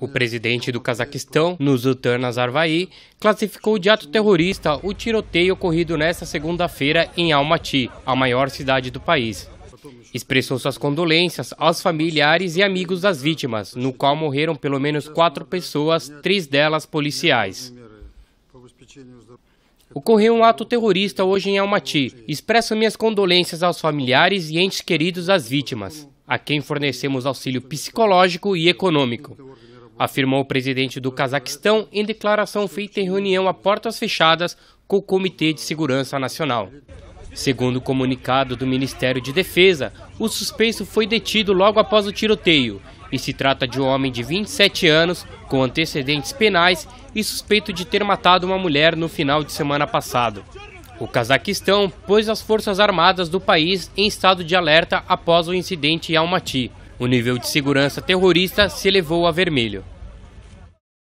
O presidente do Cazaquistão, Nuzutan Nazarbayev, classificou de ato terrorista o tiroteio ocorrido nesta segunda-feira em Almaty, a maior cidade do país. Expressou suas condolências aos familiares e amigos das vítimas, no qual morreram pelo menos quatro pessoas, três delas policiais. Ocorreu um ato terrorista hoje em Almaty. Expresso minhas condolências aos familiares e entes queridos das vítimas, a quem fornecemos auxílio psicológico e econômico, afirmou o presidente do Cazaquistão em declaração feita em reunião a portas fechadas com o Comitê de Segurança Nacional. Segundo o comunicado do Ministério de Defesa, o suspeito foi detido logo após o tiroteio e se trata de um homem de 27 anos, com antecedentes penais e suspeito de ter matado uma mulher no final de semana passado. O Cazaquistão pôs as Forças Armadas do país em estado de alerta após o incidente em Almaty. O nível de segurança terrorista se elevou a vermelho.